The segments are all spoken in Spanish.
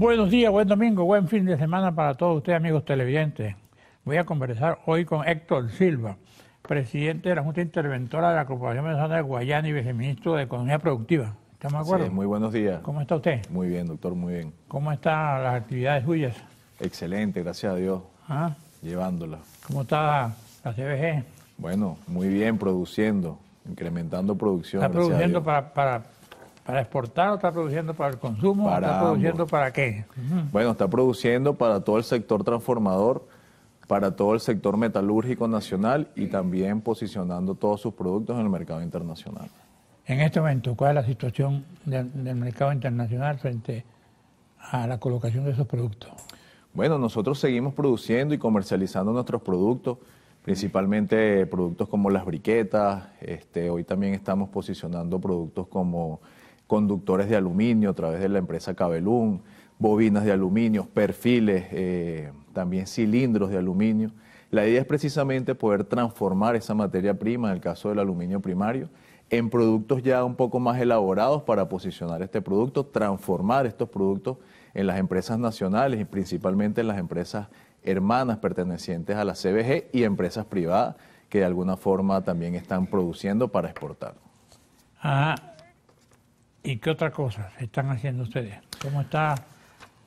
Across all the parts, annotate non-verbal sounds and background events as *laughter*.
Buenos días, buen domingo, buen fin de semana para todos ustedes, amigos televidentes. Voy a conversar hoy con Héctor Silva, presidente de la Junta Interventora de la Corporación Venezolana de Guayana y viceministro de Economía Productiva. ¿Estamos de acuerdo? Sí, muy buenos días. ¿Cómo está usted? Muy bien, doctor, muy bien. ¿Cómo están las actividades suyas? Excelente, gracias a Dios. ¿Ah? Llevándolas. ¿Cómo está la CBG? Bueno, muy bien, produciendo, incrementando producción. ¿Está produciendo para, para ¿Para exportar o está produciendo para el consumo? Para ¿Está produciendo para qué? Bueno, está produciendo para todo el sector transformador, para todo el sector metalúrgico nacional y también posicionando todos sus productos en el mercado internacional. En este momento, ¿cuál es la situación del, mercado internacional frente a la colocación de esos productos? Bueno, nosotros seguimos produciendo y comercializando nuestros productos principalmente productos como las briquetas, este, hoy también estamos posicionando productos como conductores de aluminio a través de la empresa Cabelún, bobinas de aluminio, perfiles, eh, también cilindros de aluminio. La idea es precisamente poder transformar esa materia prima, en el caso del aluminio primario, en productos ya un poco más elaborados para posicionar este producto, transformar estos productos en las empresas nacionales y principalmente en las empresas hermanas pertenecientes a la CBG y empresas privadas que de alguna forma también están produciendo para exportar. Ah, ¿Y qué otra cosa están haciendo ustedes? ¿Cómo está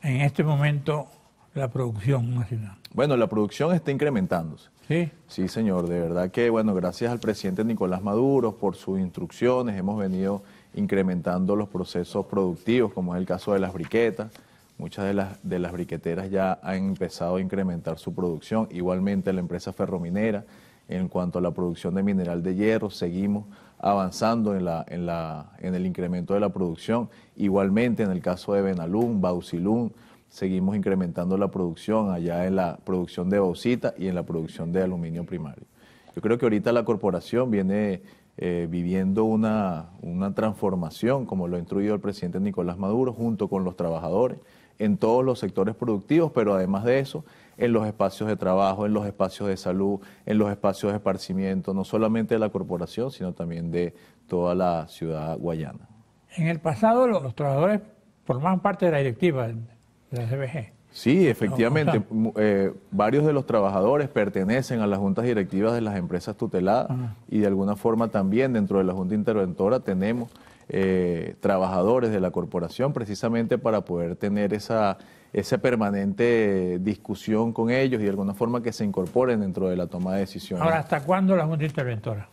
en este momento la producción nacional? Bueno, la producción está incrementándose. Sí. Sí, señor. De verdad que, bueno, gracias al presidente Nicolás Maduro por sus instrucciones, hemos venido incrementando los procesos productivos, como es el caso de las briquetas. Muchas de las, de las briqueteras ya han empezado a incrementar su producción. Igualmente la empresa ferrominera, en cuanto a la producción de mineral de hierro, seguimos avanzando en, en, el incremento de la producción. Igualmente en el caso de Benalún, Bausilún, seguimos incrementando la producción allá en la producción de bauxita y en la producción de aluminio primario. Yo creo que ahorita la corporación viene eh, viviendo una, una transformación, como lo ha instruido el presidente Nicolás Maduro, junto con los trabajadores en todos los sectores productivos, pero además de eso, en los espacios de trabajo, en los espacios de salud, en los espacios de esparcimiento, no solamente de la corporación, sino también de toda la ciudad guayana. En el pasado los trabajadores formaban parte de la directiva de la CBG. Sí, efectivamente. *laughs* Eh, varios de los trabajadores pertenecen a las juntas directivas de las empresas tuteladas y de alguna forma también dentro de la junta interventora tenemos eh, trabajadores de la corporación precisamente para poder tener esa esa permanente discusión con ellos y de alguna forma que se incorporen dentro de la toma de decisiones. Ahora, ¿hasta cuándo la Junta Interventora?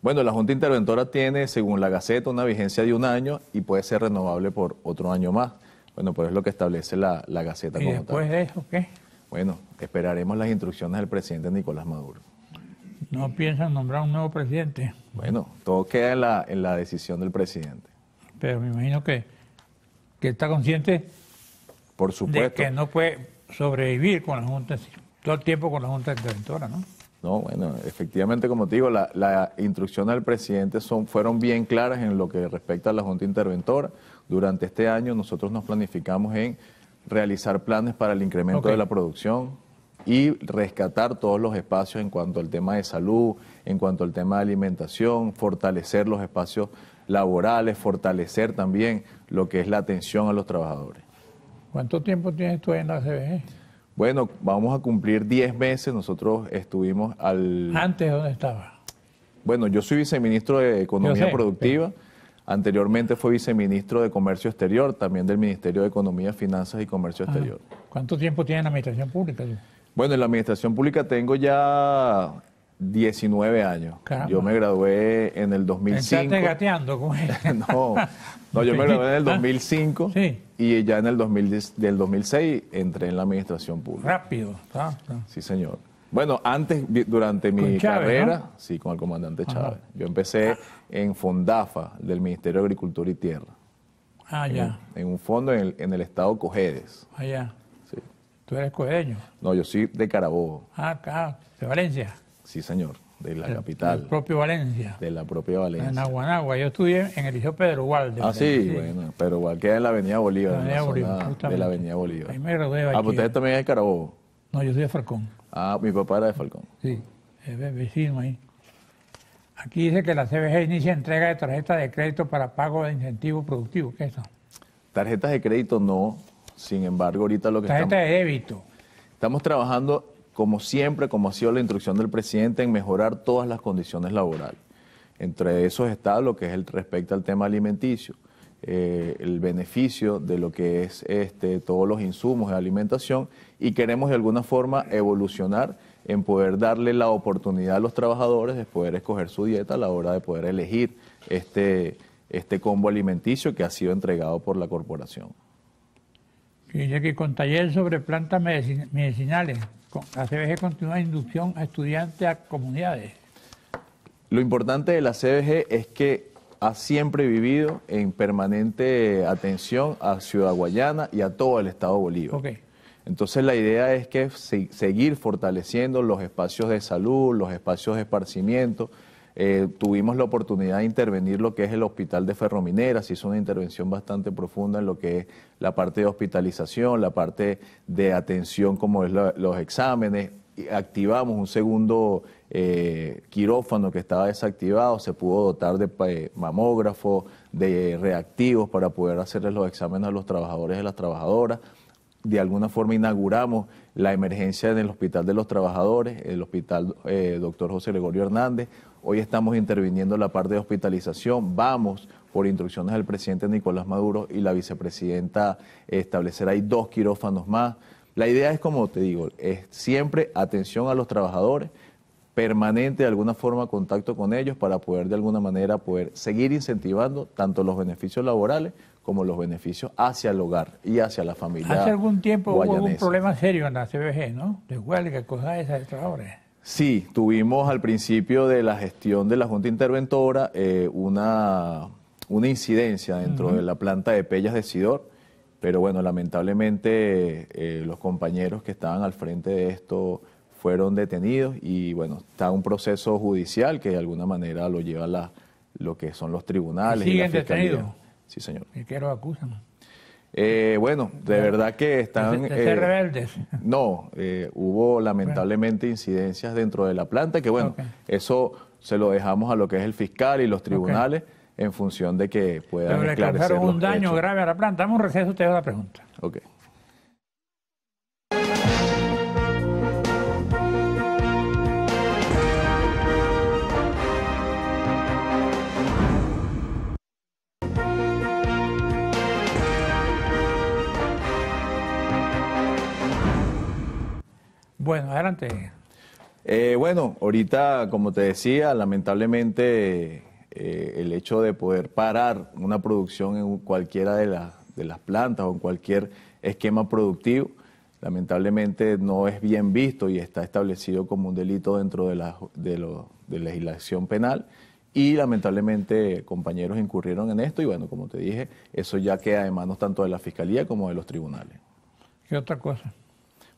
Bueno, la Junta Interventora tiene, según la Gaceta, una vigencia de un año y puede ser renovable por otro año más. Bueno, pues es lo que establece la, la Gaceta ¿Y después de eso qué? Bueno, esperaremos las instrucciones del presidente Nicolás Maduro. ¿No piensan nombrar un nuevo presidente? Bueno, todo queda en la, decisión del presidente. Pero me imagino que, que está consciente por supuesto. De que no puede sobrevivir con la Junta, todo el tiempo con la Junta Interventora, ¿no? No, bueno, efectivamente, como te digo, las la instrucciones del presidente fueron bien claras en lo que respecta a la Junta Interventora. Durante este año nosotros nos planificamos en realizar planes para el incremento de la producción y rescatar todos los espacios en cuanto al tema de salud, en cuanto al tema de alimentación, fortalecer los espacios laborales, fortalecer también lo que es la atención a los trabajadores. ¿Cuánto tiempo tienes tú en la CBG? Bueno, vamos a cumplir 10 meses. Nosotros estuvimos al... ¿Antes dónde estaba? Bueno, yo soy viceministro de Economía Productiva. Anteriormente fue viceministro de Comercio Exterior, también del Ministerio de Economía, Finanzas y Comercio ah, Exterior. ¿Cuánto tiempo tiene en la Administración Pública? Bueno, en la Administración Pública tengo ya 19 años. Yo me gradué en el 2005. ¿Estás gateando con él? *laughs* no, no, yo me gradué en el 2005 ah, y ya en el del 2006 entré en la administración pública. Rápido. Sí, señor. Bueno, antes, durante mi carrera, sí, con el comandante Chávez. Yo empecé en Fondafa, del Ministerio de Agricultura y Tierra. Ah, ya. En un fondo en el, estado Cojedes. Ah, ya. ¿Tú eres cojedeño? No, yo soy de Carabobo. Ah, acá, de Valencia. Sí, señor, de la capital. Del propio Valencia. De la propia Valencia. En Aguanagua. Yo estudié en el Liceo Pedro Walde. Ah, sí, bueno. pero Walde queda en la Avenida Bolívar. Avenida Bolívar de la Avenida Bolívar. Ahí me Ah, pues usted también es de Carabobo. No, yo soy de Falcón. Ah, mi papá era de Falcón. Sí, es vecino ahí. Aquí dice que la CBG inicia entrega de tarjetas de crédito para pago de incentivos productivos. ¿Qué es eso? Tarjetas de crédito no. Sin embargo, ahorita lo que Tarjeta Tarjetas de débito. Estamos trabajando como siempre, como ha sido la instrucción del presidente, en mejorar todas las condiciones laborales. Entre esos está lo que es el respecto al tema alimenticio, eh, el beneficio de lo que es este, todos los insumos de alimentación y queremos de alguna forma evolucionar en poder darle la oportunidad a los trabajadores de poder escoger su dieta a la hora de poder elegir este, este combo alimenticio que ha sido entregado por la corporación. Dice que con taller sobre plantas medicinales la CBG continúa inducción a estudiantes a comunidades. Lo importante de la CBG es que ha siempre vivido en permanente atención a Ciudad Guayana y a todo el Estado Bolívar. Entonces la idea es que seguir fortaleciendo los espacios de salud, los espacios de esparcimiento, eh, tuvimos la oportunidad de intervenir lo que es el hospital de Ferromineras, hizo una intervención bastante profunda en lo que es la parte de hospitalización, la parte de atención como es los exámenes. Activamos un segundo eh, quirófano que estaba desactivado, se pudo dotar de eh, mamógrafos, de reactivos para poder hacerles los exámenes a los trabajadores y a las trabajadoras de alguna forma inauguramos la emergencia en el Hospital de los Trabajadores, el Hospital eh, Doctor José Gregorio Hernández, Hoy estamos interviniendo en la parte de hospitalización. Vamos por instrucciones del presidente Nicolás Maduro y la vicepresidenta establecer ahí dos quirófanos más. La idea es, como te digo, es siempre atención a los trabajadores, permanente de alguna forma contacto con ellos para poder de alguna manera poder seguir incentivando tanto los beneficios laborales como los beneficios hacia el hogar y hacia la familia. Hace algún tiempo hubo un problema serio en la CBG, ¿no? De huelga, cosa esas trabajadores. Sí, tuvimos al principio de la gestión de la Junta Interventora eh, una, incidencia dentro de la planta de Pellas de Sidor, pero bueno, lamentablemente eh, los compañeros que estaban al frente de esto fueron detenidos y bueno, está un proceso judicial que de alguna manera lo lleva la, lo que son los tribunales. ¿Y Sí, señor. qué eh, bueno, de verdad que están... ser eh, rebeldes. No, eh, hubo lamentablemente incidencias dentro de la planta, que bueno, eso se lo dejamos a lo que es el fiscal y los tribunales en función de que puedan Pero un daño grave a la planta. Dame un receso, te la pregunta. Okay. Bueno, adelante. Eh, bueno, ahorita, como te decía, lamentablemente eh, el hecho de poder parar una producción en cualquiera de, de las plantas o en cualquier esquema productivo, lamentablemente no es bien visto y está establecido como un delito dentro de la, de legislación penal. Y lamentablemente compañeros incurrieron en esto y bueno, como te dije, eso ya queda en manos tanto de la Fiscalía como de los tribunales. ¿Qué otra cosa?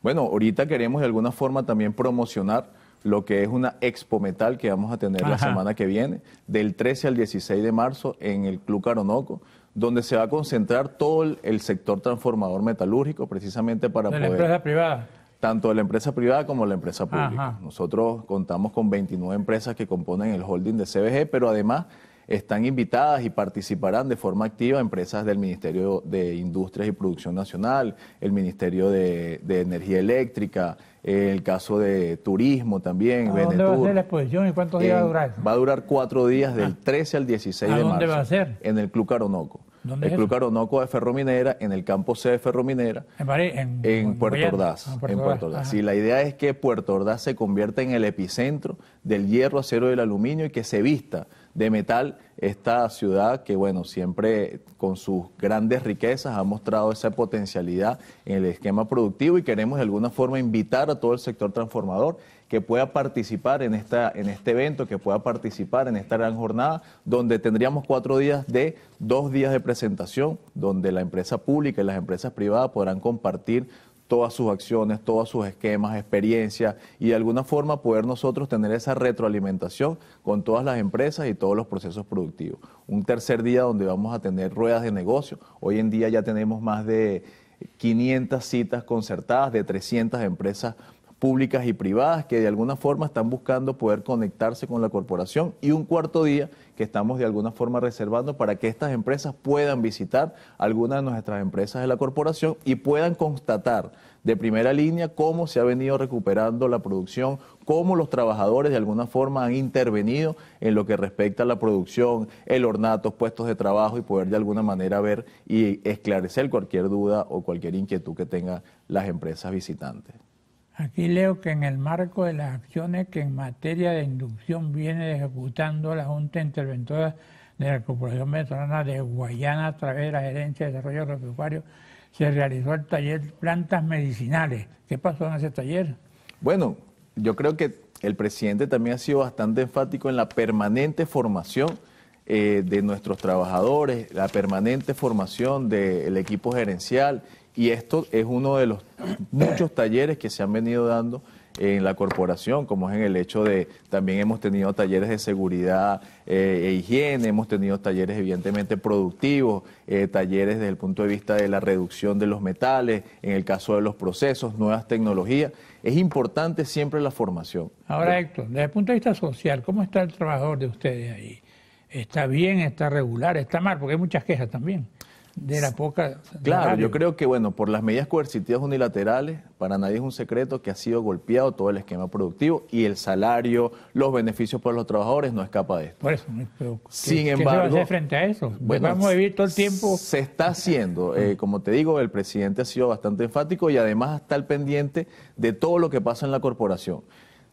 Bueno, ahorita queremos de alguna forma también promocionar lo que es una Expo Metal que vamos a tener la semana que viene, del 13 al 16 de marzo en el Club Caronoco, donde se va a concentrar todo el, sector transformador metalúrgico precisamente para de poder... la empresa privada. Tanto de la empresa privada como la empresa pública. Nosotros contamos con 29 empresas que componen el holding de CBG, pero además están invitadas y participarán de forma activa empresas del Ministerio de Industrias y Producción Nacional, el Ministerio de, Energía Eléctrica, el caso de turismo también. ¿A dónde va a la exposición y cuántos días va a eh, durar? Va a durar cuatro días del 13 ah. al 16 ¿A dónde va a ser? En el Club Caronoco. ¿Dónde el Club Caronoco de Ferrominera, en el campo C de Ferrominera. En, Puerto Ordaz, ah, en, Puerto En Puerto Ordaz. Y la idea es que Puerto Ordaz se convierta en el epicentro del hierro, acero y el aluminio y que se vista de metal, esta ciudad que, bueno, siempre con sus grandes riquezas ha mostrado esa potencialidad en el esquema productivo y queremos de alguna forma invitar a todo el sector transformador que pueda participar en, esta, en este evento, que pueda participar en esta gran jornada, donde tendríamos cuatro días de dos días de presentación, donde la empresa pública y las empresas privadas podrán compartir todas sus acciones, todos sus esquemas, experiencias y de alguna forma poder nosotros tener esa retroalimentación con todas las empresas y todos los procesos productivos. Un tercer día donde vamos a tener ruedas de negocio. Hoy en día ya tenemos más de 500 citas concertadas de 300 empresas públicas y privadas que de alguna forma están buscando poder conectarse con la corporación y un cuarto día que estamos de alguna forma reservando para que estas empresas puedan visitar algunas de nuestras empresas de la corporación y puedan constatar de primera línea cómo se ha venido recuperando la producción, cómo los trabajadores de alguna forma han intervenido en lo que respecta a la producción, el ornato, puestos de trabajo y poder de alguna manera ver y esclarecer cualquier duda o cualquier inquietud que tengan las empresas visitantes. Aquí leo que en el marco de las acciones que en materia de inducción viene ejecutando la Junta Interventora de la Corporación Venezolana de Guayana a través de la Gerencia de Desarrollo Agropecuario, se realizó el taller Plantas Medicinales. ¿Qué pasó en ese taller? Bueno, yo creo que el presidente también ha sido bastante enfático en la permanente formación eh, de nuestros trabajadores, la permanente formación del equipo gerencial y esto es uno de los muchos talleres que se han venido dando en la corporación, como es en el hecho de, también hemos tenido talleres de seguridad eh, e higiene, hemos tenido talleres evidentemente productivos, eh, talleres desde el punto de vista de la reducción de los metales, en el caso de los procesos, nuevas tecnologías. Es importante siempre la formación. Ahora, Héctor, desde el punto de vista social, ¿cómo está el trabajador de ustedes ahí? ¿Está bien, está regular, está mal? Porque hay muchas quejas también de la poca. Claro, yo creo que, bueno, por las medidas coercitivas unilaterales, para nadie es un secreto que ha sido golpeado todo el esquema productivo y el salario, los beneficios para los trabajadores no escapa de esto. Por eso, sin embargo. se frente a eso? vamos a vivir todo el tiempo. Se está haciendo. Eh, como te digo, el presidente ha sido bastante enfático y además está al pendiente de todo lo que pasa en la corporación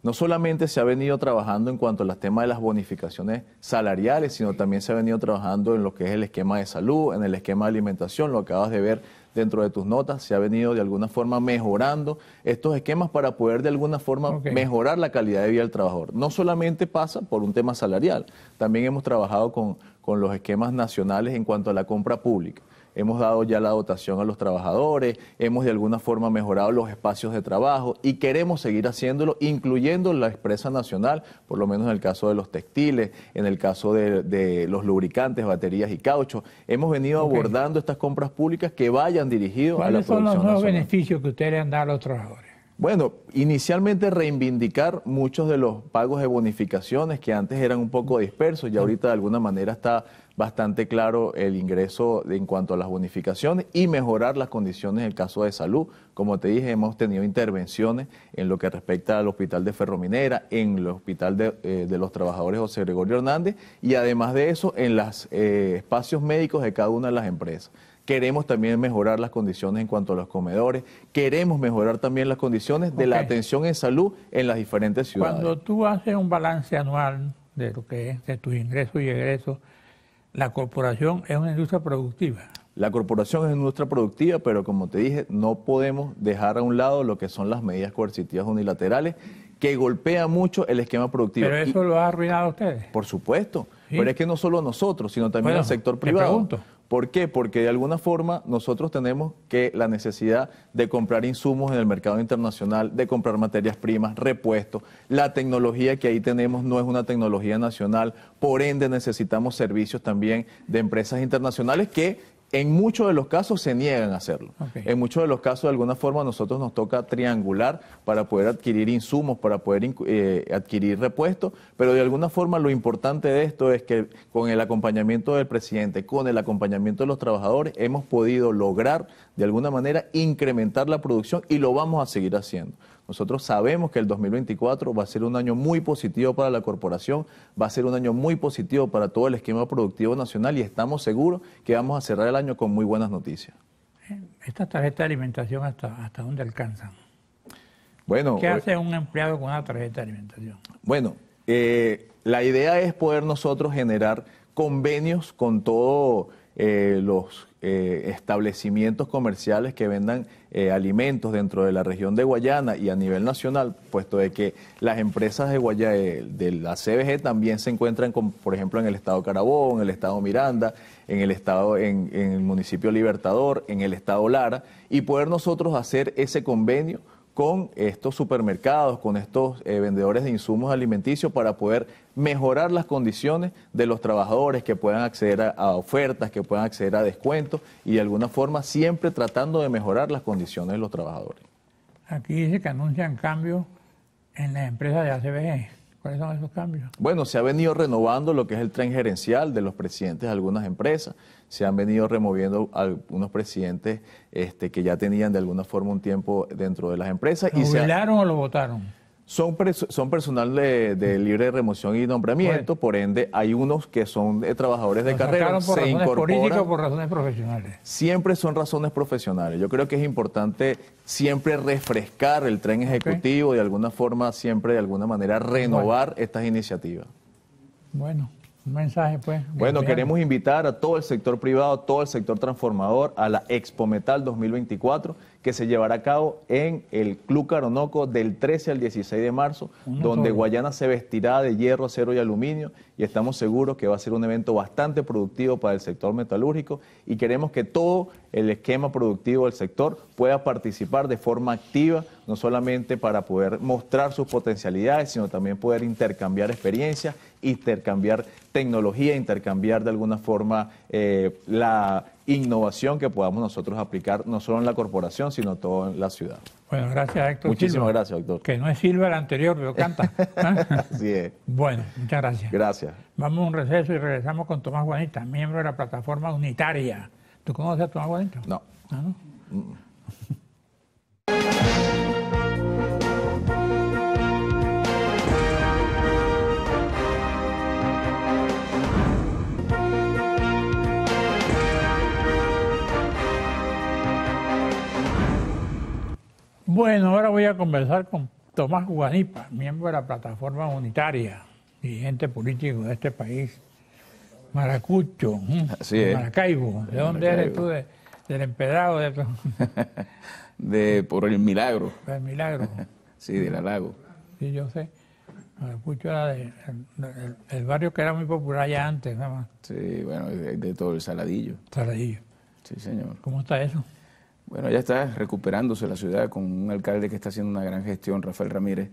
no solamente se ha venido trabajando en cuanto a los temas de las bonificaciones salariales, sino también se ha venido trabajando en lo que es el esquema de salud, en el esquema de alimentación, lo acabas de ver dentro de tus notas, se ha venido de alguna forma mejorando estos esquemas para poder de alguna forma mejorar la calidad de vida del trabajador. No solamente pasa por un tema salarial, también hemos trabajado con los esquemas nacionales en cuanto a la compra pública hemos dado ya la dotación a los trabajadores, hemos de alguna forma mejorado los espacios de trabajo y queremos seguir haciéndolo, incluyendo la empresa nacional, por lo menos en el caso de los textiles, en el caso de, los lubricantes, baterías y cauchos. Hemos venido abordando estas compras públicas que vayan dirigidos a la producción son los nuevos beneficios que ustedes le han dado a los trabajadores? Bueno, inicialmente reivindicar muchos de los pagos de bonificaciones que antes eran un poco dispersos y ahorita de alguna manera está bastante claro el ingreso en cuanto a las bonificaciones y mejorar las condiciones en el caso de salud. Como te dije, hemos tenido intervenciones en lo que respecta al hospital de Ferrominera, en el hospital eh, de, los trabajadores José Gregorio Hernández y además de eso en los eh, espacios médicos de cada una de las empresas. Queremos también mejorar las condiciones en cuanto a los comedores. Queremos mejorar también las condiciones de la atención en salud en las diferentes ciudades. Cuando tú haces un balance anual de lo que es de tus ingresos y egresos, la corporación es una industria productiva. La corporación es una industria productiva, pero como te dije, no podemos dejar a un lado lo que son las medidas coercitivas unilaterales que golpea mucho el esquema productivo. Pero eso lo ha arruinado ustedes. Por supuesto. Pero es que no solo nosotros, sino también el sector privado. ¿Por qué? Porque de alguna forma nosotros tenemos que la necesidad de comprar insumos en el mercado internacional, de comprar materias primas, repuestos. La tecnología que ahí tenemos no es una tecnología nacional, por ende necesitamos servicios también de empresas internacionales que en muchos de los casos se niegan a hacerlo. En muchos de los casos, de alguna forma, a nosotros nos toca triangular para poder adquirir insumos, para poder eh, adquirir repuestos, pero de alguna forma lo importante de esto es que con el acompañamiento del presidente, con el acompañamiento de los trabajadores, hemos podido lograr de alguna manera incrementar la producción y lo vamos a seguir haciendo. Nosotros sabemos que el 2024 va a ser un año muy positivo para la corporación, va a ser un año muy positivo para todo el esquema productivo nacional y estamos seguros que vamos a cerrar el año con muy buenas noticias. Eh, estas tarjetas de alimentación, ¿hasta, hasta dónde alcanzan? ¿Qué eh, hace un empleado con una tarjeta de alimentación? Bueno, eh, la idea es poder nosotros generar convenios con todos los eh, establecimientos comerciales que vendan eh, alimentos dentro de la región de Guayana y a nivel nacional, puesto de que las empresas de eh, de la CBG también se encuentran, por ejemplo, en el estado Carabobo, en el estado Miranda, en el estado, en, el municipio Libertador, en el estado Lara, y poder nosotros hacer ese convenio con estos supermercados, con estos vendedores de insumos alimenticios para poder mejorar las condiciones de los trabajadores que puedan acceder a, ofertas, que puedan acceder a descuentos y de alguna forma siempre tratando de mejorar las condiciones de los trabajadores. Aquí dice que anuncian cambios en las empresas de ACBG, ¿Cuáles son esos cambios? Bueno, se ha venido renovando lo que es el tren gerencial de los presidentes de algunas empresas, se han venido removiendo algunos presidentes este, que ya tenían de alguna forma un tiempo dentro de las empresas. ¿Lo y se o lo votaron? son, son personal de, libre remoción y nombramiento, por ende hay unos que son trabajadores de carrera, por se o por razones profesionales. Siempre son razones profesionales. Yo creo que es importante siempre refrescar el tren ejecutivo de alguna forma, siempre de alguna manera renovar estas iniciativas. Bueno. Un mensaje, pues. Bueno, queremos invitar a todo el sector privado, todo el sector transformador a la Expo Metal 2024 que se llevará a cabo en el Club Caronoco del 13 al 16 de marzo, donde Guayana se vestirá de hierro, acero y aluminio y estamos seguros que va a ser un evento bastante productivo para el sector metalúrgico y queremos que todo el esquema productivo del sector pueda participar de forma activa no solamente para poder mostrar sus potencialidades, sino también poder intercambiar experiencias, intercambiar tecnología, intercambiar de alguna forma eh, la innovación que podamos nosotros aplicar, no solo en la corporación, sino todo en la ciudad. Bueno, gracias Héctor. Muchísimas gracias, doctor. Que no es Silva el anterior, pero canta. *laughs* ¿Ah? Así Bueno, muchas gracias. Gracias. Vamos a un receso y regresamos con Tomás Juanita, miembro de la plataforma unitaria. ¿Tú conoces a Tomás Juanita? No. Ah, mm. Bueno, ahora voy a conversar con Tomás Guanipa, miembro de la Plataforma Unitaria, dirigente político de este país, maracucho, Maracaibo. ¿De, dónde eres tú? del empedrado. *laughs* De... por el milagro. Del milagro. *laughs* sí, del halago. Sí, yo sé. Maracucho era el, barrio que era muy popular ya antes, nada más. Sí, bueno, de, de todo el Saladillo. Saladillo. Sí, señor. ¿Cómo está eso? Bueno, ya está recuperándose la ciudad con un alcalde que está haciendo una gran gestión, Rafael Ramírez,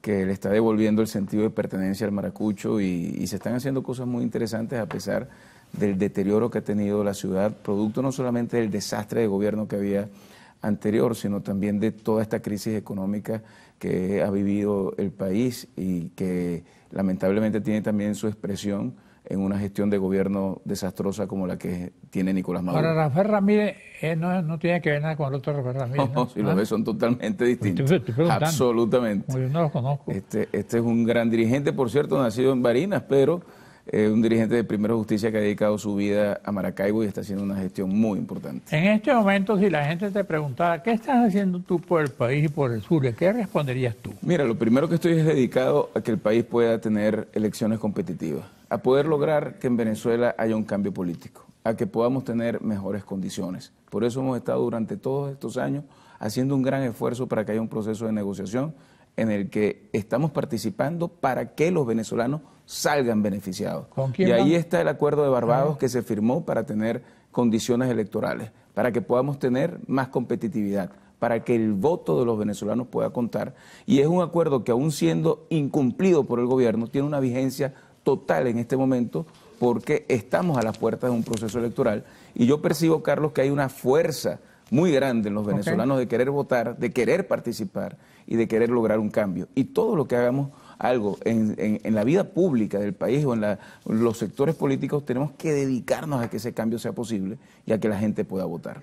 que le está devolviendo el sentido de pertenencia al maracucho y, se están haciendo cosas muy interesantes a pesar del deterioro que ha tenido la ciudad, producto no solamente del desastre de gobierno que había anterior, sino también de toda esta crisis económica que ha vivido el país y que lamentablemente tiene también su expresión en una gestión de gobierno desastrosa como la que tiene Nicolás Maduro. Ahora, Rafael Ramírez eh, no, tiene que ver nada con el otro Rafael *laughs* Ramírez. No, si los ah. ves son totalmente pues distintos. Absolutamente. Yo no los conozco. Este, este es un gran dirigente, por cierto, nacido en Barinas, pero eh, un dirigente de Primera Justicia que ha dedicado su vida a Maracaibo y está haciendo una gestión muy importante. En este momento, si la gente te preguntara, ¿qué estás haciendo tú por el país y por el sur? ¿Qué responderías tú? Mira, lo primero que estoy es dedicado a que el país pueda tener elecciones competitivas, a poder lograr que en Venezuela haya un cambio político, a que podamos tener mejores condiciones. Por eso hemos estado durante todos estos años haciendo un gran esfuerzo para que haya un proceso de negociación en el que estamos participando para que los venezolanos salgan beneficiados. y ahí está el acuerdo de Barbados ah. que se firmó para tener condiciones electorales, para que podamos tener más competitividad, para que el voto de los venezolanos pueda contar. Y es un acuerdo que aún siendo incumplido por el gobierno, tiene una vigencia total en este momento porque estamos a las puertas de un proceso electoral. Y yo percibo, Carlos, que hay una fuerza muy grande en los venezolanos de querer votar, de querer participar y de querer lograr un cambio. Y todo lo que hagamos algo en, la vida pública del país o en, los sectores políticos, tenemos que dedicarnos a que ese cambio sea posible y a que la gente pueda votar.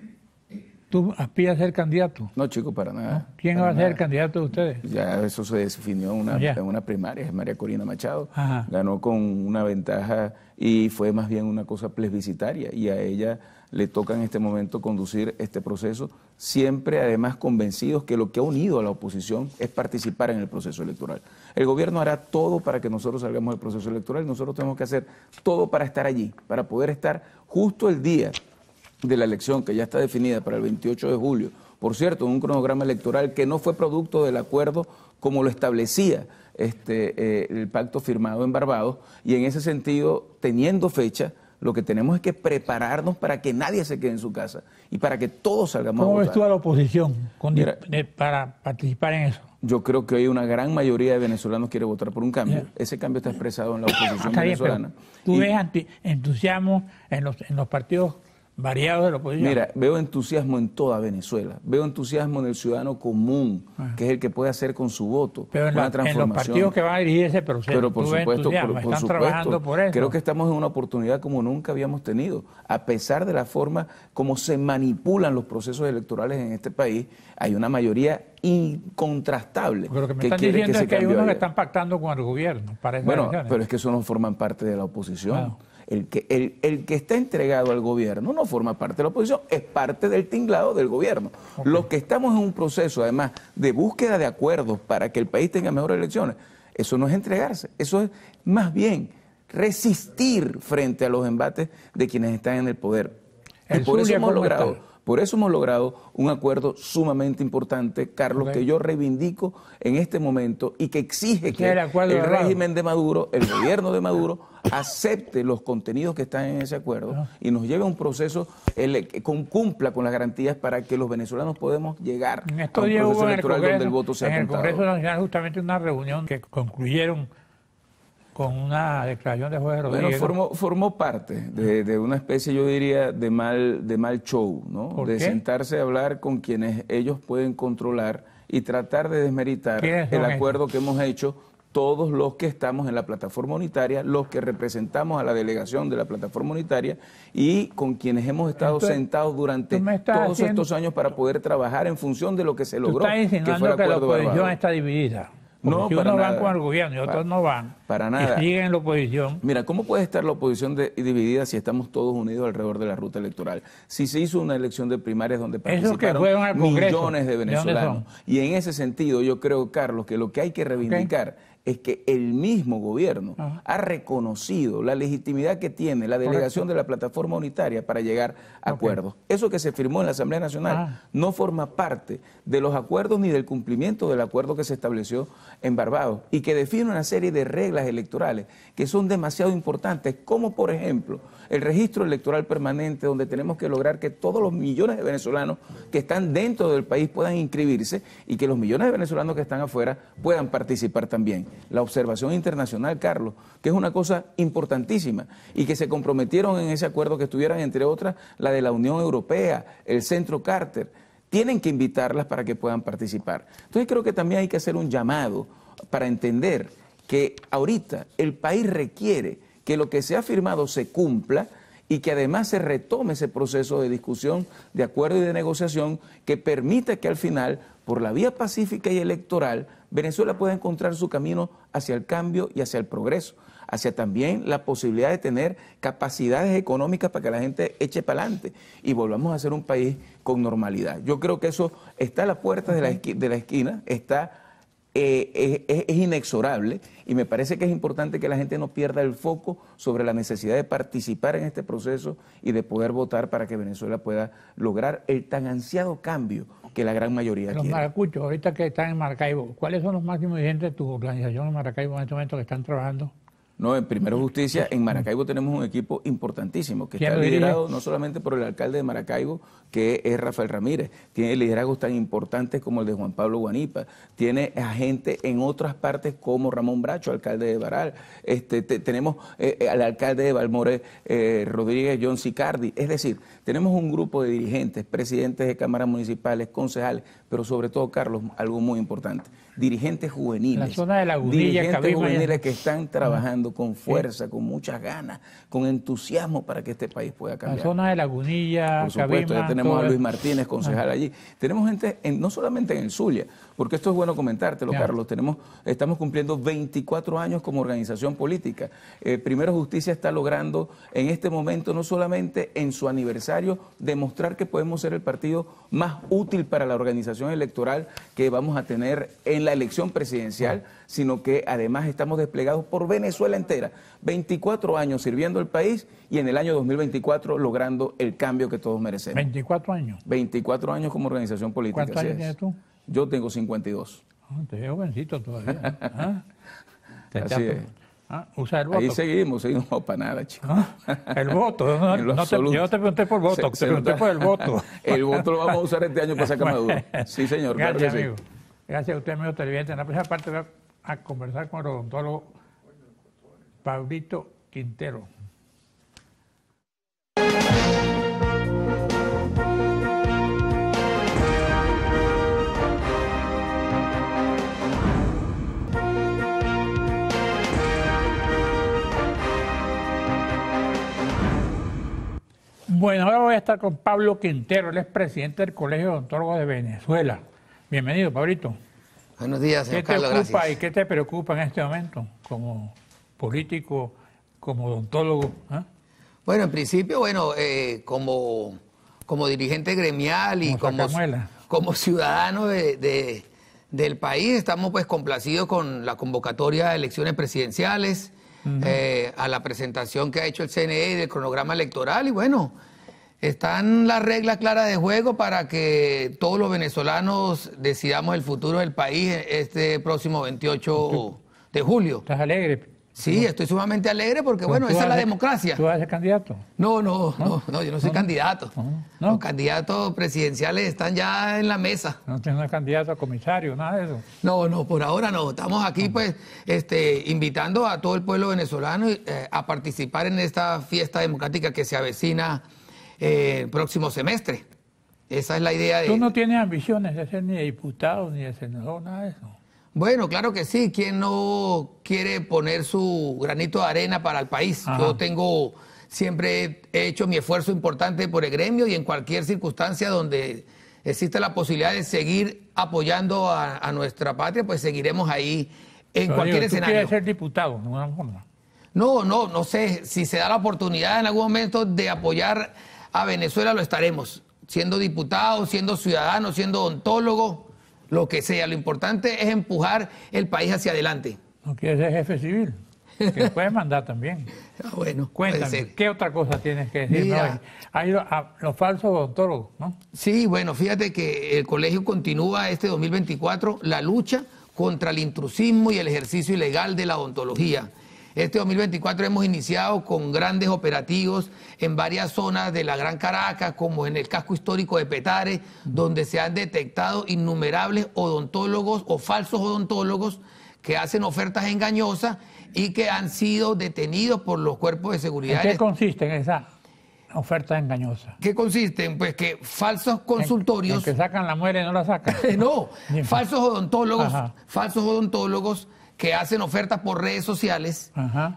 ¿Tú aspiras a ser candidato? No, chico, para nada. ¿Quién va a ser el candidato de ustedes? Ya eso se definió en una, en una primaria, es María Corina Machado. Ganó con una ventaja y fue más bien una cosa plebiscitaria y a ella le toca en este momento conducir este proceso, siempre además convencidos que lo que ha unido a la oposición es participar en el proceso electoral. El gobierno hará todo para que nosotros salgamos del proceso electoral, nosotros tenemos que hacer todo para estar allí, para poder estar justo el día de la elección que ya está definida para el 28 de julio, por cierto, un cronograma electoral que no fue producto del acuerdo como lo establecía este, eh, el pacto firmado en Barbados, y en ese sentido, teniendo fecha, lo que tenemos es que prepararnos para que nadie se quede en su casa y para que todos salgamos ¿Cómo a votar. ves tú a la oposición para participar en eso? Yo creo que hoy una gran mayoría de venezolanos quiere votar por un cambio. Ese cambio está expresado en la ah, oposición venezolana. tú ves entusiasmo en los, en los partidos variado de oposición. Mira, veo entusiasmo en toda Venezuela. Veo entusiasmo en el ciudadano común, ah. que es el que puede hacer con su voto pero transformación. en los partidos que van a dirigir ese proceso. Pero por supuesto, están trabajando por eso. Creo que estamos en una oportunidad como nunca habíamos tenido. A pesar de la forma como se manipulan los procesos electorales en este país, hay una mayoría incontrastable. Pero que me están diciendo que es que hay unos que están pactando con el gobierno. bueno, pero es que eso no forman parte de la oposición. El que, el, que está entregado al gobierno no forma parte de la oposición, es parte del tinglado del gobierno. lo Los que estamos en un proceso, además, de búsqueda de acuerdos para que el país tenga mejores elecciones, eso no es entregarse, eso es más bien resistir frente a los embates de quienes están en el poder. y por eso hemos logrado. Por eso hemos logrado un acuerdo sumamente importante, Carlos, que yo reivindico en este momento y que exige que el, régimen de Maduro, el gobierno de Maduro, acepte los contenidos que están en ese acuerdo ah. y nos lleve a un proceso que cumpla con las garantías para que los venezolanos podemos llegar a un proceso electoral donde el voto sea En el Congreso Nacional justamente una reunión que concluyeron con una declaración de Jorge Rodríguez. Bueno, formó, parte de, una especie, yo diría, de mal, de mal show, ¿no? de sentarse a hablar con quienes ellos pueden controlar y tratar de desmeritar el acuerdo que hemos hecho todos los que estamos en la plataforma unitaria, los que representamos a la delegación de la plataforma unitaria y con quienes hemos estado sentados durante todos estos años para poder trabajar en función de lo que se logró. Tú insinuando que la oposición está dividida no, si van con el gobierno y otros no van. Para nada. Y siguen en la oposición. Mira, ¿cómo puede estar la oposición dividida si estamos todos unidos alrededor de la ruta electoral? Si se hizo una elección de primarias donde participaron millones de venezolanos. y en ese sentido, yo creo, Carlos, que lo que hay que reivindicar es que el mismo gobierno ha reconocido la legitimidad que tiene la delegación de la plataforma unitaria para llegar a acuerdos. Eso que se firmó en la Asamblea Nacional ah. no forma parte de los acuerdos ni del cumplimiento del acuerdo que se estableció en Barbados y que define una serie de reglas electorales que son demasiado importantes, como por ejemplo el registro electoral permanente, donde tenemos que lograr que todos los millones de venezolanos que están dentro del país puedan inscribirse y que los millones de venezolanos que están afuera puedan participar también la observación internacional, Carlos, que es una cosa importantísima y que se comprometieron en ese acuerdo que estuvieran, entre otras, la de la Unión Europea, el Centro Carter. Tienen que invitarlas para que puedan participar. Entonces creo que también hay que hacer un llamado para entender que ahorita el país requiere que lo que se ha firmado se cumpla y que además se retome ese proceso de discusión, de acuerdo y de negociación que permita que al final, por la vía pacífica y electoral, Venezuela pueda encontrar su camino hacia el cambio y hacia el progreso, hacia también la posibilidad de tener capacidades económicas para que la gente eche para adelante y volvamos a ser un país con normalidad. Yo creo que eso está a la puerta de la esquina, de la esquina está eh, es, inexorable y me parece que es importante que la gente no pierda el foco sobre la necesidad de participar en este proceso y de poder votar para que Venezuela pueda lograr el tan ansiado cambio que la gran mayoría los Los maracuchos, ahorita que están en Maracaibo, ¿cuáles son los máximos dirigentes de tu organización en Maracaibo en este momento que están trabajando? No, en Primero Justicia, en Maracaibo tenemos un equipo importantísimo que está liderado no solamente por el alcalde de Maracaibo, que es Rafael Ramírez, tiene liderazgos tan importantes como el de Juan Pablo Guanipa, tiene agentes en otras partes como Ramón Bracho, alcalde de Baral, este, tenemos eh, eh, al alcalde de Balmore, eh, Rodríguez John Sicardi, es decir, tenemos un grupo de dirigentes, presidentes de cámaras municipales, concejales, pero sobre todo, Carlos, algo muy importante dirigentes juveniles. La zona de la agudilla. dirigentes juveniles que están trabajando con fuerza, con muchas ganas, con entusiasmo para que este país pueda cambiar. La zona de Lagunilla, Por supuesto, ya tenemos a Luis Martínez, concejal allí. Tenemos gente, en, no solamente en el Zulia, porque esto es bueno comentártelo, Carlos. Tenemos, estamos cumpliendo 24 años como organización política. Eh, Primero Justicia está logrando en este momento, no solamente en su aniversario, demostrar que podemos ser el partido más útil para la organización electoral que vamos a tener en la elección presidencial, sino que además estamos desplegados por Venezuela entera. 24 años sirviendo al país y en el año 2024 logrando el cambio que todos merecemos. 24 años. 24 años como organización política. ¿Cuántos años tienes tú? Yo tengo 52. Ah, te veo jovencito todavía. *laughs* ¿Ah? Así ah, usa el voto. Ahí seguimos, seguimos para nada, chicos. ¿Ah? el voto. *laughs* No, te, yo no te pregunté por voto, te pregunté por el voto. *laughs* el voto lo vamos a usar este año para sacar Maduro. Sí, señor. Gracias a usted, amigo televidente. En la primera parte voy a conversar con el odontólogo Pablito Quintero. Bueno, ahora voy a estar con Pablo Quintero, él es presidente del Colegio de Odontólogos de Venezuela. Bienvenido, Pablito. Buenos días, ¿Qué te y qué te preocupa en este momento como político, como odontólogo? ¿eh? Bueno, en principio, bueno, eh, como, como dirigente gremial y como, ciudadano de, del país, estamos pues complacidos con la convocatoria de elecciones presidenciales, eh, a la presentación que ha hecho el CNE del cronograma electoral y bueno, están las reglas claras de juego para que todos los venezolanos decidamos el futuro del país este próximo 28 de julio. ¿Estás alegre? Sí, estoy sumamente alegre porque, bueno, esa es la democracia. ¿Tú vas a ser candidato? No, no, no, yo no soy candidato. Los candidatos presidenciales están ya en la mesa. ¿No tienes candidato a comisario, nada de eso? No, no, por ahora no. Estamos aquí, pues, este, invitando a todo el pueblo venezolano eh, a participar en esta fiesta democrática que se avecina eh, el próximo semestre. Esa es la idea de... ¿Tú no tienes ambiciones de ser ni diputado, ni de senador, nada Bueno, claro que sí. ¿Quién no quiere poner su granito de arena para el país? Yo tengo, siempre hecho mi esfuerzo importante por el gremio y en cualquier circunstancia donde existe la posibilidad de seguir apoyando a, nuestra patria, pues seguiremos ahí en cualquier escenario ¿tú escenario. ¿Quieres ser diputado de alguna forma? No, no, no sé. Si se da la oportunidad en algún momento de apoyar a Venezuela lo estaremos, siendo diputado, siendo ciudadano, siendo ontólogo, lo que sea. Lo importante es empujar el país hacia adelante. No quieres ser jefe civil, que *laughs* puedes mandar también. Ah, bueno, cuéntame, ¿qué otra cosa tienes que decir? hay los, los falsos odontólogos, ¿no? Sí, bueno, fíjate que el colegio continúa este 2024 la lucha contra el intrusismo y el ejercicio ilegal de la odontología. Este 2024 hemos iniciado con grandes operativos en varias zonas de la Gran Caracas, como en el casco histórico de Petare, donde se han detectado innumerables odontólogos o falsos odontólogos que hacen ofertas engañosas y que han sido detenidos por los cuerpos de seguridad. ¿En qué en esa ofertas engañosas? ¿Qué consiste? Pues que falsos consultorios... que sacan la muerte y no la sacan. *laughs* no, falsos odontólogos, falsos odontólogos que hacen ofertas por redes sociales,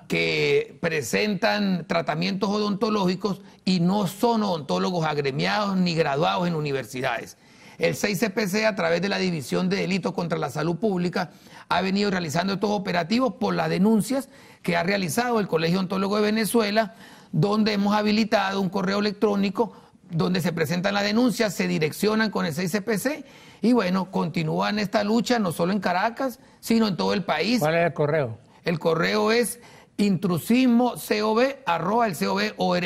que presentan tratamientos odontológicos y no son odontólogos agremiados ni graduados en universidades. El 6CPC, a través de la División de Delitos contra la Salud Pública, ha venido realizando estos operativos por las denuncias que ha realizado el Colegio Odontólogo de Venezuela, donde hemos habilitado un correo electrónico donde se presentan las denuncias, se direccionan con el 6CPC y bueno, continúan esta lucha no solo en Caracas, sino en todo el país. ¿Cuál es el correo? El correo es intrusismocov.org.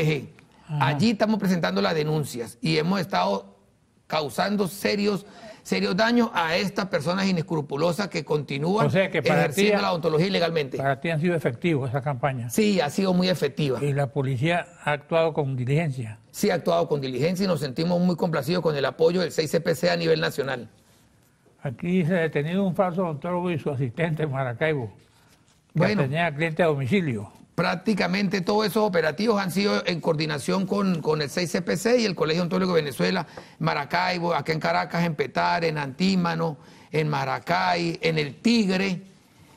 Allí estamos presentando las denuncias y hemos estado causando serios serios daños a estas personas inescrupulosas que continúan ejerciendo la odontología ilegalmente. Para ti han sido efectivos esa campaña. Sí, ha sido muy efectiva. ¿Y la policía ha actuado con diligencia? Sí, ha actuado con diligencia y nos sentimos muy complacidos con el apoyo del 6CPC a nivel nacional. Aquí se ha detenido un falso odontólogo y su asistente en Maracaibo. bueno, tenía cliente a domicilio. Prácticamente todos esos operativos han sido en coordinación con, con el 6CPC y el Colegio Ontólogo de Venezuela, Maracaibo, aquí en Caracas, en Petar, en Antímano, en Maracay, en el Tigre.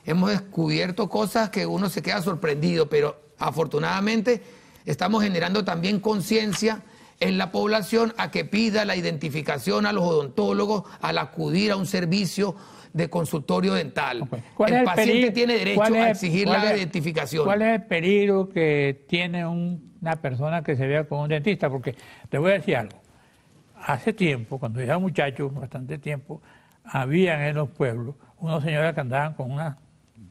Hemos descubierto cosas que uno se queda sorprendido, pero afortunadamente estamos generando también conciencia en la población a que pida la identificación a los odontólogos al acudir a un servicio de consultorio dental. el, paciente tiene derecho a exigir la identificación. ¿Cuál es el peligro que tiene una persona que se vea con un dentista? Porque te voy a decir algo. Hace tiempo, cuando yo era muchacho, bastante tiempo, habían en los pueblos unos señores que andaban con una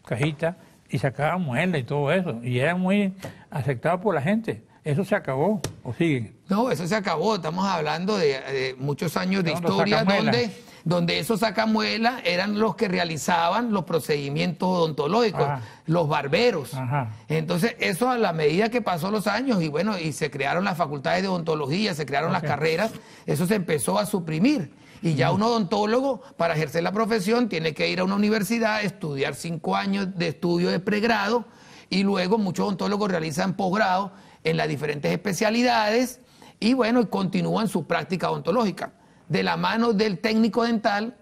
cajita y sacaban muelas y todo eso. Y era muy aceptado por la gente. Eso se acabó, o siguen. No, eso se acabó. Estamos hablando de, muchos años de historia donde, donde esos sacamuelas eran los que realizaban los procedimientos odontológicos, ah. los barberos. Entonces, eso a la medida que pasó los años y bueno, y se crearon las facultades de odontología, se crearon las carreras, eso se empezó a suprimir. Y ya mm. un odontólogo, para ejercer la profesión, tiene que ir a una universidad, estudiar cinco años de estudio de pregrado y luego muchos odontólogos realizan posgrado en las diferentes especialidades y bueno, continúan su práctica odontológica. De la mano del técnico dental,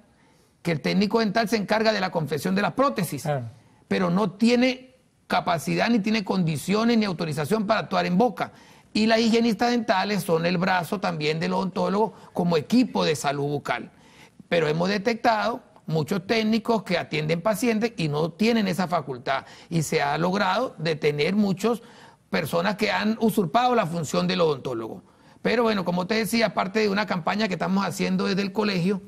que el técnico dental se encarga de la confección de las prótesis, ah. pero no tiene capacidad, ni tiene condiciones, ni autorización para actuar en boca. Y las higienistas dentales son el brazo también del odontólogo como equipo de salud bucal. Pero hemos detectado muchos técnicos que atienden pacientes y no tienen esa facultad. Y se ha logrado detener muchas personas que han usurpado la función del odontólogo. Pero bueno, como te decía, aparte de una campaña que estamos haciendo desde el colegio,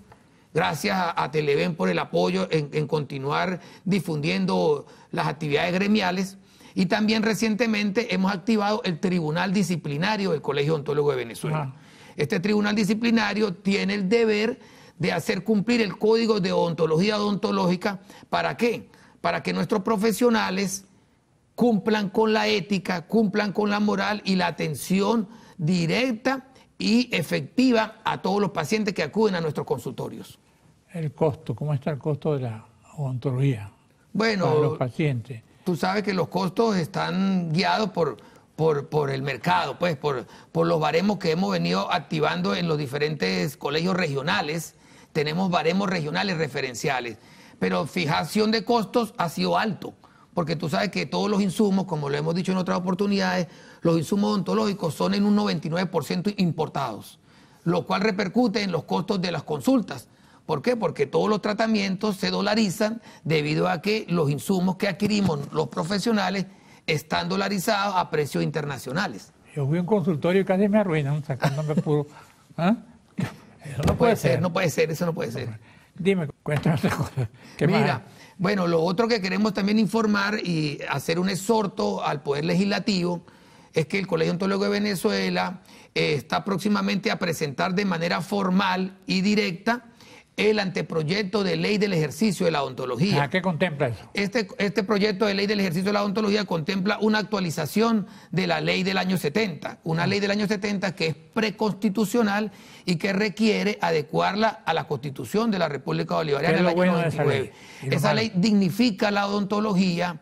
gracias a, Televen por el apoyo en, continuar difundiendo las actividades gremiales. Y también recientemente hemos activado el Tribunal Disciplinario del Colegio Ontólogo de Venezuela. Este Tribunal Disciplinario tiene el deber de hacer cumplir el código de odontología odontológica. ¿Para qué? Para que nuestros profesionales cumplan con la ética, cumplan con la moral y la atención directa y efectiva a todos los pacientes que acuden a nuestros consultorios. El costo, ¿cómo está el costo de la odontología? Bueno, para los pacientes. Tú sabes que los costos están guiados por, por, el mercado, pues por, por los baremos que hemos venido activando en los diferentes colegios regionales. Tenemos baremos regionales referenciales, pero fijación de costos ha sido alto, porque tú sabes que todos los insumos, como lo hemos dicho en otras oportunidades, los insumos odontológicos son en un 99% importados, lo cual repercute en los costos de las consultas. ¿Por qué? Porque todos los tratamientos se dolarizan debido a que los insumos que adquirimos los profesionales están dolarizados a precios internacionales. Yo fui a un consultorio y casi me arruinan sacándome puro. ¿ah? Eso no, puede, ser, no puede ser, eso no puede ser. Dime, cuéntame otra cosa. Mira, bueno, lo otro que queremos también informar y hacer un exhorto al Poder Legislativo es que el Colegio Ontólogo de Venezuela eh, está próximamente a presentar de manera formal y directa el anteproyecto de ley del ejercicio de la odontología. ¿A qué contempla eso? Este, este proyecto de ley del ejercicio de la odontología contempla una actualización de la ley del año 70, una ley del año 70 que es preconstitucional y que requiere adecuarla a la constitución de la República Bolivariana del año 99. esa, ley? esa ley dignifica la odontología,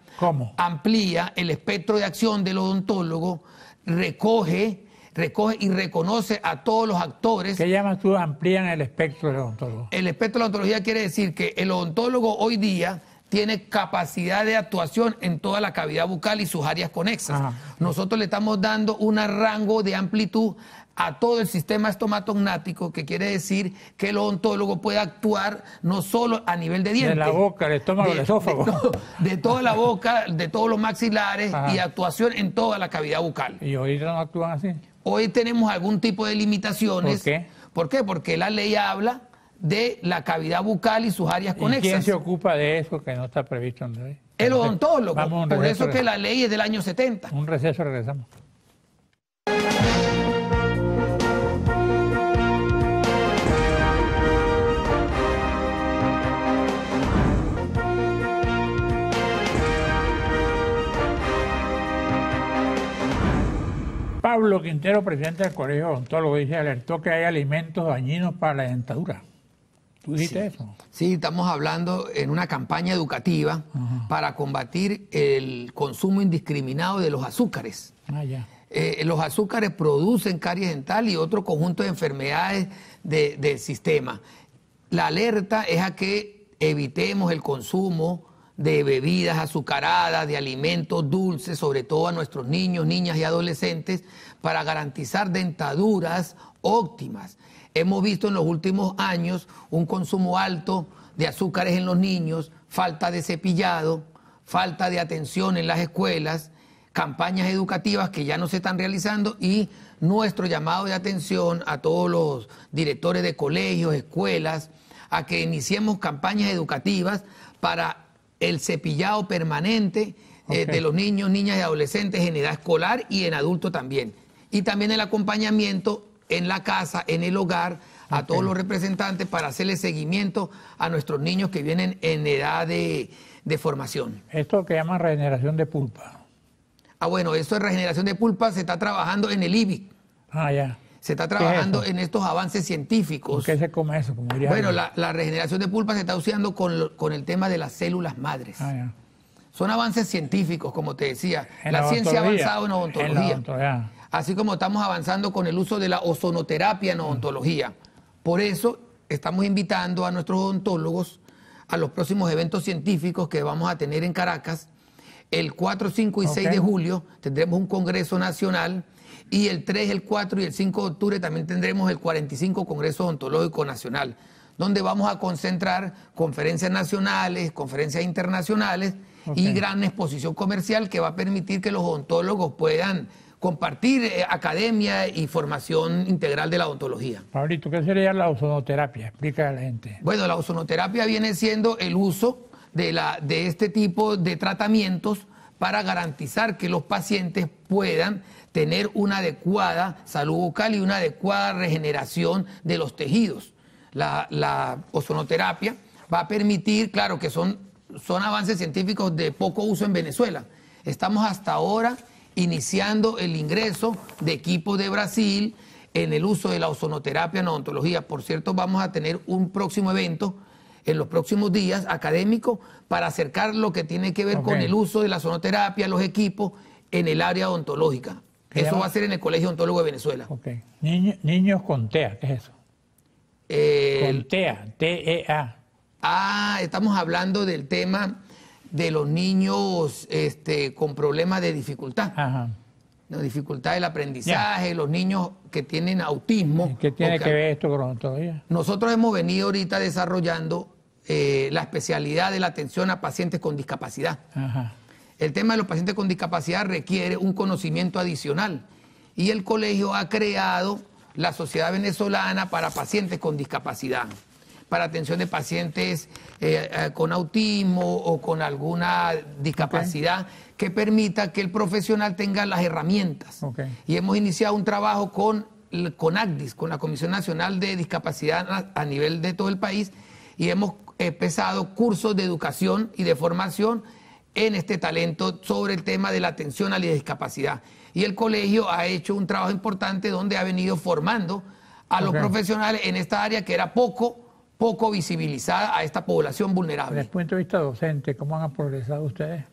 amplía el espectro de acción del odontólogo, recoge recoge y reconoce a todos los actores. ¿Qué llaman tú? Amplían el espectro de odontólogo? El espectro de la odontología quiere decir que el odontólogo hoy día tiene capacidad de actuación en toda la cavidad bucal y sus áreas conexas. Nosotros le estamos dando un rango de amplitud a todo el sistema estomatognático, que quiere decir que el odontólogo puede actuar no solo a nivel de dientes. De la boca, el estómago, de, el esófago. De, toda la boca, de todos los maxilares y actuación en toda la cavidad bucal. ¿Y hoy no actúan así? Hoy tenemos algún tipo de limitaciones. ¿Por qué? ¿Por Porque la ley habla de la cavidad bucal y sus áreas conexas. ¿Quién se ocupa de eso que no está previsto en la ley? El odontólogo. Por eso que la ley es del año 70. Un receso, regresamos. Pablo Quintero, presidente del Colegio lo dice, alertó que hay alimentos dañinos para la dentadura. ¿Tú dijiste eso? Sí, estamos hablando en una campaña educativa para combatir el consumo indiscriminado de los azúcares. Ah, eh, los azúcares producen caries dental y otro conjunto de enfermedades del sistema. La alerta es a que evitemos el consumo de bebidas azucaradas, de alimentos dulces, sobre todo a nuestros niños, niñas y adolescentes, para garantizar dentaduras óptimas. Hemos visto en los últimos años un consumo alto de azúcares en los niños, falta de cepillado, falta de atención en las escuelas, campañas educativas que ya no se están realizando y nuestro llamado de atención a todos los directores de colegios, escuelas, a que iniciemos campañas educativas para el cepillado permanente eh, de los niños, niñas y adolescentes en edad escolar y en adulto también y también el acompañamiento en la casa, en el hogar, a todos los representantes para hacerle seguimiento a nuestros niños que vienen en edad de, formación. Esto que llaman regeneración de pulpa. Ah, bueno, eso de regeneración de pulpa, se está trabajando en el IBI. Ah, ya. Se está trabajando en estos avances científicos. ¿Qué se come eso? bueno, la, regeneración de pulpa se está usando con, el tema de las células madres. Ah, ya. Son avances científicos, como te decía. La, ciencia ha avanzado en odontología. En la así como estamos avanzando con el uso de la ozonoterapia en odontología. Por eso estamos invitando a nuestros odontólogos a los próximos eventos científicos que vamos a tener en Caracas. El 4, 5 y 6 de julio tendremos un Congreso Nacional y el 3, el 4 y el 5 de octubre también tendremos el 45 Congreso Odontológico Nacional, donde vamos a concentrar conferencias nacionales, conferencias internacionales y gran exposición comercial que va a permitir que los odontólogos puedan compartir eh, academia y formación integral de la odontología. Pablito, ¿qué sería la ozonoterapia? Explica a la gente. Bueno, la ozonoterapia viene siendo el uso de, la, de este tipo de tratamientos para garantizar que los pacientes puedan tener una adecuada salud bucal y una adecuada regeneración de los tejidos. La, la ozonoterapia va a permitir, claro que son, son avances científicos de poco uso en Venezuela. Estamos hasta ahora iniciando el ingreso de equipos de Brasil en el uso de la ozonoterapia en odontología. Por cierto, vamos a tener un próximo evento en los próximos días académico para acercar lo que tiene que ver con el uso de la ozonoterapia, los equipos en el área odontológica. Eso va a ser en el Colegio Odontólogo de Venezuela. niños con TEA, ¿qué es eso? Eh, con TEA, T-E-A. Ah, estamos hablando del tema de los niños este, con problemas de dificultad. dificultad del aprendizaje, los niños que tienen autismo. ¿Qué tiene que ver esto con todavía? Nosotros hemos venido ahorita desarrollando eh, la especialidad de la atención a pacientes con discapacidad. El tema de los pacientes con discapacidad requiere un conocimiento adicional y el colegio ha creado la Sociedad Venezolana para Pacientes con Discapacidad para atención de pacientes eh, eh, con autismo o con alguna discapacidad que permita que el profesional tenga las herramientas. Y hemos iniciado un trabajo con, ACDIS, con la Comisión Nacional de Discapacidad a, nivel de todo el país, y hemos empezado cursos de educación y de formación en este talento sobre el tema de la atención a la discapacidad. Y el colegio ha hecho un trabajo importante donde ha venido formando a los profesionales en esta área que era poco poco visibilizada a esta población vulnerable. Desde el punto de vista docente, ¿cómo han progresado ustedes?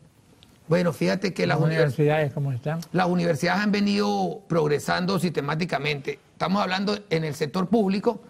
Bueno, fíjate que las, universidades, ¿cómo están? Las universidades han venido progresando sistemáticamente. Estamos hablando en el sector público,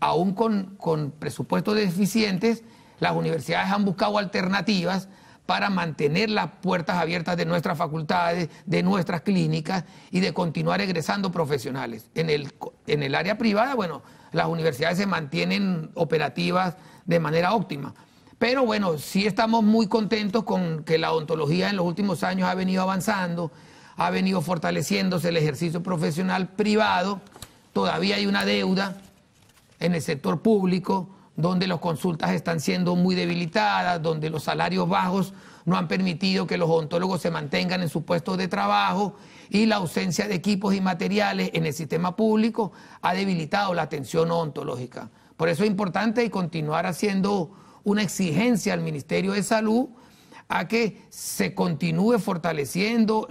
aún con, presupuestos deficientes, las universidades han buscado alternativas para mantener las puertas abiertas de nuestras facultades, de nuestras clínicas y de continuar egresando profesionales. En el, en el área privada, bueno, las universidades se mantienen operativas de manera óptima. Pero bueno, sí estamos muy contentos con que la odontología en los últimos años ha venido avanzando, ha venido fortaleciéndose el ejercicio profesional privado. Todavía hay una deuda en el sector público, donde las consultas están siendo muy debilitadas, donde los salarios bajos no han permitido que los odontólogos se mantengan en sus puestos de trabajo y la ausencia de equipos y materiales en el sistema público ha debilitado la atención odontológica. Por eso es importante continuar haciendo una exigencia al Ministerio de Salud a que se continúe fortaleciendo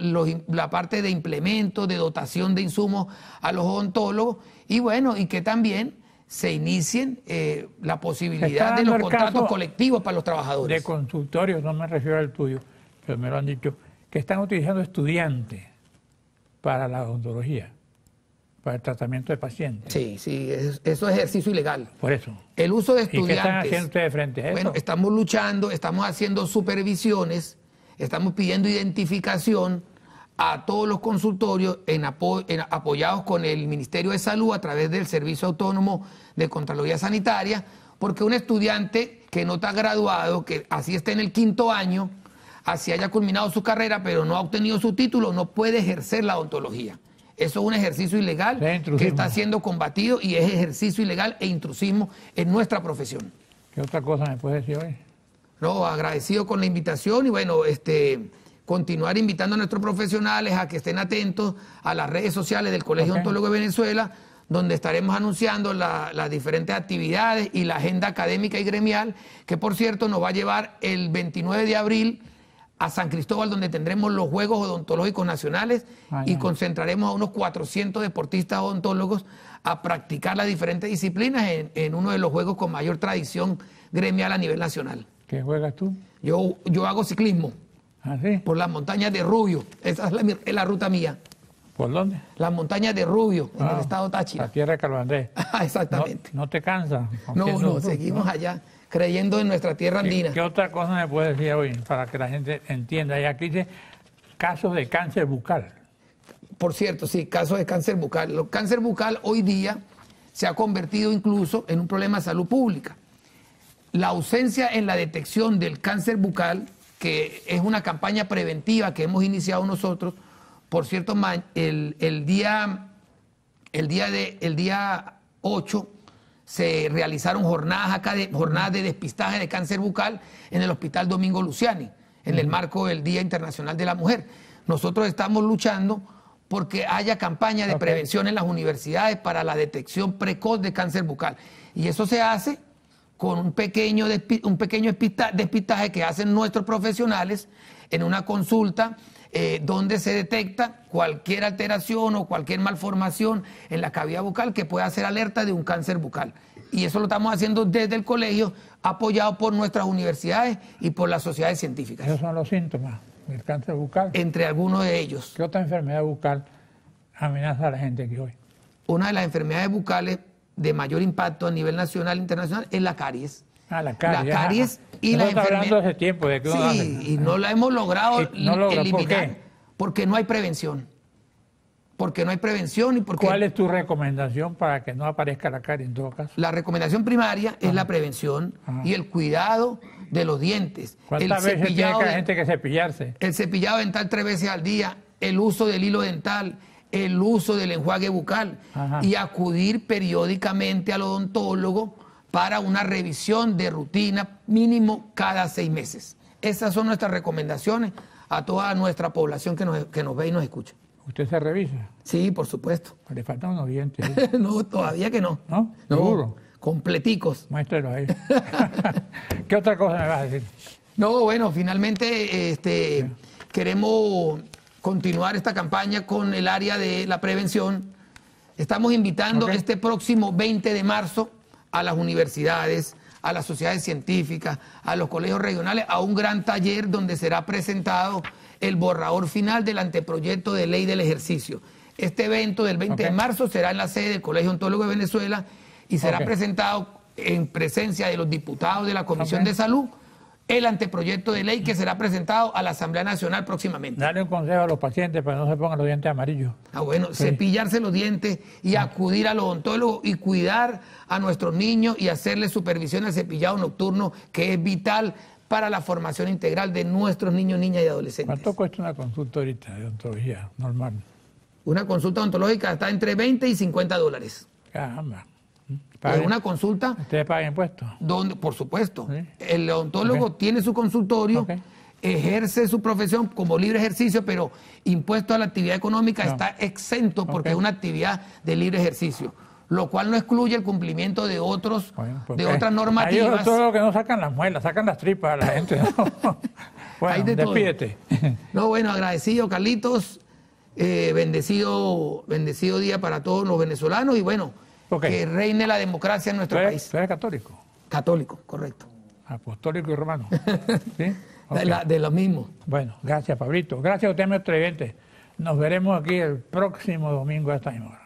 la parte de implemento, de dotación de insumos a los odontólogos y bueno, y que también se inicien eh, la posibilidad de los contratos colectivos para los trabajadores. De consultorios, no me refiero al tuyo, pero me lo han dicho, que están utilizando estudiantes para la odontología, para el tratamiento de pacientes. Sí, sí, eso es ejercicio ilegal. Por eso. El uso de estudiantes. ¿Y qué están haciendo ustedes frente Bueno, estamos luchando, estamos haciendo supervisiones, estamos pidiendo identificación a todos los consultorios en apoyados con el Ministerio de Salud a través del Servicio Autónomo de Contraloría Sanitaria, porque un estudiante que no está graduado, que así está en el quinto año, así haya culminado su carrera, pero no ha obtenido su título, no puede ejercer la odontología. Eso es un ejercicio ilegal que está siendo combatido y es ejercicio ilegal e intrusismo en nuestra profesión. ¿Qué otra cosa me puede decir hoy? No, agradecido con la invitación y bueno, este continuar invitando a nuestros profesionales a que estén atentos a las redes sociales del Colegio Odontólogo de Venezuela, donde estaremos anunciando las diferentes actividades y la agenda académica y gremial, que por cierto nos va a llevar el 29 de abril a San Cristóbal, donde tendremos los Juegos Odontológicos Nacionales y concentraremos a unos 400 deportistas odontólogos a practicar las diferentes disciplinas en, uno de los juegos con mayor tradición gremial a nivel nacional. ¿Qué juegas tú? Yo, yo hago ciclismo. Ah, Por las montañas de Rubio. Esa es la, ruta mía. ¿Por dónde? Las montañas de Rubio, en el ah, estado Táchira. La tierra de *laughs* ah, Exactamente. No, te cansa. No, no, seguimos allá creyendo en nuestra tierra andina. ¿Qué otra cosa me puedes decir hoy para que la gente entienda? Y aquí dice casos de cáncer bucal. Por cierto, sí, casos de cáncer bucal. El cáncer bucal hoy día se ha convertido incluso en un problema de salud pública. La ausencia en la detección del cáncer bucal que es una campaña preventiva que hemos iniciado nosotros. Por cierto, el, el día, el, día, de, el día 8 se realizaron jornadas, acá de, jornadas de despistaje de cáncer bucal en el Hospital Domingo Luciani, en el marco del Día Internacional de la Mujer. Nosotros estamos luchando porque haya campaña de prevención en las universidades para la detección precoz de cáncer bucal. Y eso se hace con un pequeño, un pequeño despistaje que hacen nuestros profesionales en una consulta eh, donde se detecta cualquier alteración o cualquier malformación en la cavidad bucal que pueda ser alerta de un cáncer bucal. Y eso lo estamos haciendo desde el colegio, apoyado por nuestras universidades y por las sociedades científicas. Esos son los síntomas del cáncer bucal. Entre algunos de ellos. ¿Qué otra enfermedad bucal amenaza a la gente que hoy? Una de las enfermedades bucales de mayor impacto a nivel nacional e internacional es la caries. Ah, la caries. La caries y la tiempo Sí, y no la hemos logrado eliminar. Porque no hay prevención. Porque no hay prevención y porque... ¿Cuál es tu recomendación para que no aparezca la caries en todo caso? La recomendación primaria es la prevención y el cuidado de los dientes. ¿Cuántas veces tiene gente que cepillarse? El cepillado dental tres veces al día, el uso del hilo dental, el uso del enjuague bucal y acudir periódicamente al odontólogo para una revisión de rutina mínimo cada seis meses. Esas son nuestras recomendaciones a toda nuestra población que nos, ve y nos escucha. ¿Usted se revisa? Sí, por supuesto. ¿Le falta unos dientes? *laughs* no, todavía que no. ¿No? no completicos. ahí. *laughs* ¿Qué otra cosa me vas a decir? No, bueno, finalmente este, queremos continuar esta campaña con el área de la prevención. Estamos invitando este próximo 20 de marzo a las universidades, a las sociedades científicas, a los colegios regionales, a un gran taller donde será presentado el borrador final del anteproyecto de ley del ejercicio. Este evento del 20 de marzo será en la sede del Colegio Ontólogo de Venezuela y será presentado en presencia de los diputados de la Comisión de Salud el anteproyecto de ley que será presentado a la Asamblea Nacional próximamente. Dale un consejo a los pacientes para que no se pongan los dientes amarillos. Ah, bueno, cepillarse los dientes y ah. acudir al odontólogo y cuidar a nuestros niños y hacerles supervisión al cepillado nocturno, que es vital para la formación integral de nuestros niños, niñas y adolescentes. ¿Cuánto cuesta una consulta ahorita de odontología normal? Una consulta odontológica está entre 20 y 50 dólares una consulta. Ustedes pagan impuestos. Donde, por supuesto. El odontólogo tiene su consultorio, ejerce su profesión como libre ejercicio, pero impuesto a la actividad económica está exento porque es una actividad de libre ejercicio lo cual no excluye el cumplimiento de otros pues, de otras normativas. Hay todo que no sacan las muelas, sacan las tripas a la gente. *laughs* bueno, despídete. *laughs* No, bueno, agradecido, Carlitos. Eh, bendecido, bendecido día para todos los venezolanos y bueno que reine la democracia en nuestro país. ¿Usted católico? Católico, correcto. Apostólico y romano. *laughs* De, lo mismo. Bueno, gracias, Pablito. Gracias a usted, mi Nos veremos aquí el próximo domingo a esta semana.